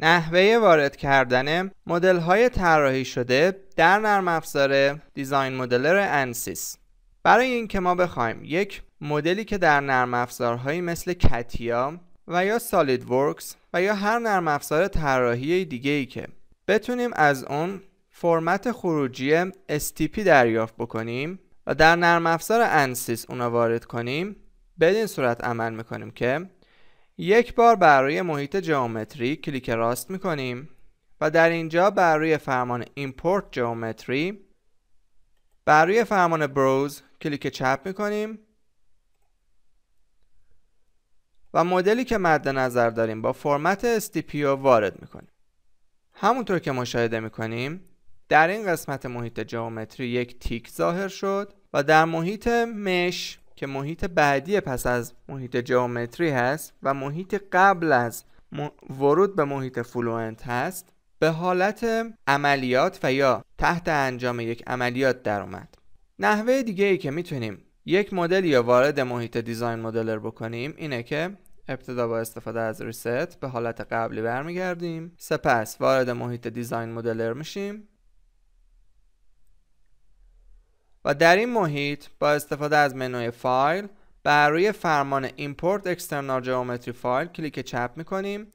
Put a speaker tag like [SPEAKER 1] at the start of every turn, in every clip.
[SPEAKER 1] نحوه وارد کردن مدل های طراحی شده در نرم افزار دیزاین مدلر انسیس برای اینکه ما بخوایم یک مدلی که در نرم افزارهایی مثل کتیا و یا سالید ورکس و یا هر نرم افزار طراحی دیگه ای که بتونیم از اون فرمت خروجی STP دریافت بکنیم و در نرم افزار انسیس اونا وارد کنیم بدین صورت عمل میکنیم که یک بار بر روی محیط جیومتری کلیک راست میکنیم و در اینجا بر روی فرمان ایمپورت جیومتری بر روی فرمان بروز کلیک چپ میکنیم و مدلی که مد نظر داریم با فرمت STPO وارد میکنیم همونطور که مشاهده میکنیم در این قسمت محیط جیومتری یک تیک ظاهر شد و در محیط مش که محیط بعدی پس از محیط جیومتری هست و محیط قبل از ورود به محیط فلوئنت هست به حالت عملیات و یا تحت انجام یک عملیات درآمد نحوه دیگه ای که میتونیم یک مدل یا وارد محیط دیزاین مدلر بکنیم اینه که ابتدا با استفاده از ریست به حالت قبلی برمیگردیم سپس وارد محیط دیزاین مدلر میشیم و در این محیط با استفاده از منوی فایل بر روی فرمان ایمپورت External Geometry فایل کلیک چپ میکنیم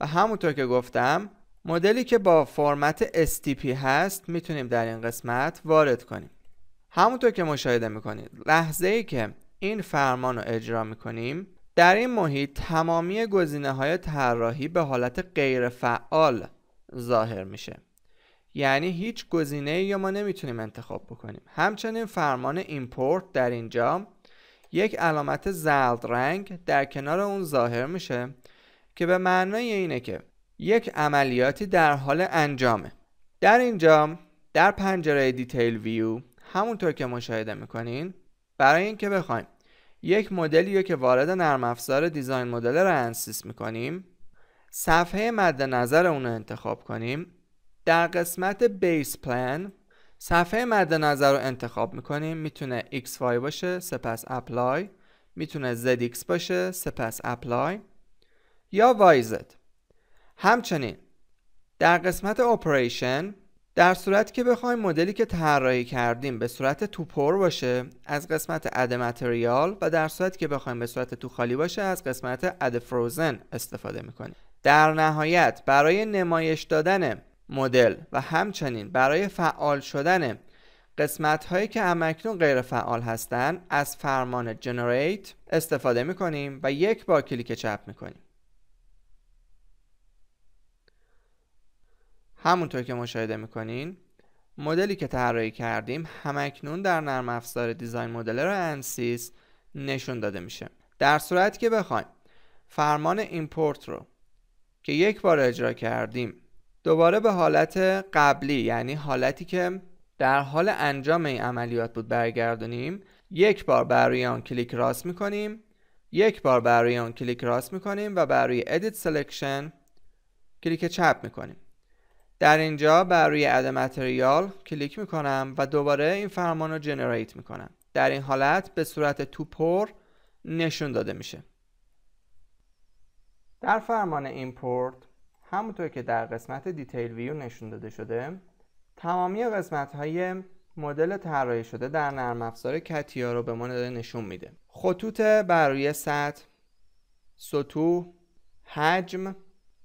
[SPEAKER 1] و همونطور که گفتم مدلی که با فرمت STP هست میتونیم در این قسمت وارد کنیم همونطور که مشاهده میکنید لحظه ای که این فرمان رو اجرا میکنیم در این محیط تمامی گزینه های طراحی به حالت غیر فعال ظاهر میشه یعنی هیچ گزینه یا ما نمیتونیم انتخاب بکنیم همچنین فرمان ایمپورت در اینجا یک علامت زرد رنگ در کنار اون ظاهر میشه که به معنای اینه که یک عملیاتی در حال انجامه در اینجا در پنجره دیتیل ویو همونطور که مشاهده میکنین برای اینکه بخوایم یک مدلی که وارد نرم افزار دیزاین مدل رنسیس میکنیم صفحه مد نظر اون رو انتخاب کنیم در قسمت بیس پلان صفحه مد نظر رو انتخاب میکنیم میتونه XY باشه سپس اپلای میتونه ZX باشه سپس اپلای یا YZ همچنین در قسمت اپریشن در صورت که بخوایم مدلی که طراحی کردیم به صورت توپور باشه از قسمت اد متریال و در صورت که بخوایم به صورت تو خالی باشه از قسمت اد فروزن استفاده میکنیم در نهایت برای نمایش دادن مدل و همچنین برای فعال شدن قسمت هایی که همکنون غیر فعال هستند از فرمان generate استفاده می و یک بار کلیک چپ می کنیم. همونطور که مشاهده میکنین مدلی که طراحی کردیم همکنون در نرم افزار دیزاین مدلر انسیس نشون داده میشه در صورت که بخوایم فرمان ایمپورت رو که یک بار اجرا کردیم دوباره به حالت قبلی یعنی حالتی که در حال انجام این عملیات بود برگردونیم یک بار بر روی آن کلیک راست میکنیم یک بار بر روی آن کلیک راست میکنیم و بر روی edit selection کلیک چپ میکنیم در اینجا بر روی add material کلیک میکنم و دوباره این فرمان رو جنریت میکنم در این حالت به صورت توپور نشون داده میشه در فرمان import همونطور که در قسمت دیتیل ویو نشون داده شده تمامی قسمت های مدل طراحی شده در نرم افزار کتیا رو به ما داده نشون میده خطوط بر روی سطح سطوح حجم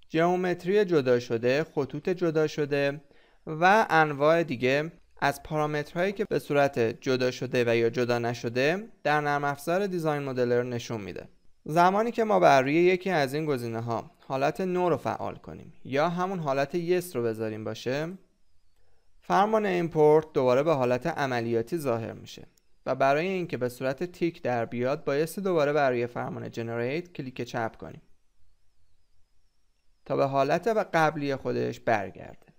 [SPEAKER 1] جومتری جدا شده خطوط جدا شده و انواع دیگه از پارامترهایی که به صورت جدا شده و یا جدا نشده در نرم افزار دیزاین مدلر نشون میده زمانی که ما بر روی یکی از این گزینه ها حالت نو رو فعال کنیم یا همون حالت یس رو بذاریم باشه فرمان ایمپورت دوباره به حالت عملیاتی ظاهر میشه و برای اینکه به صورت تیک در بیاد بایستی دوباره بر روی فرمان جنریت کلیک چپ کنیم تا به حالت و قبلی خودش برگرده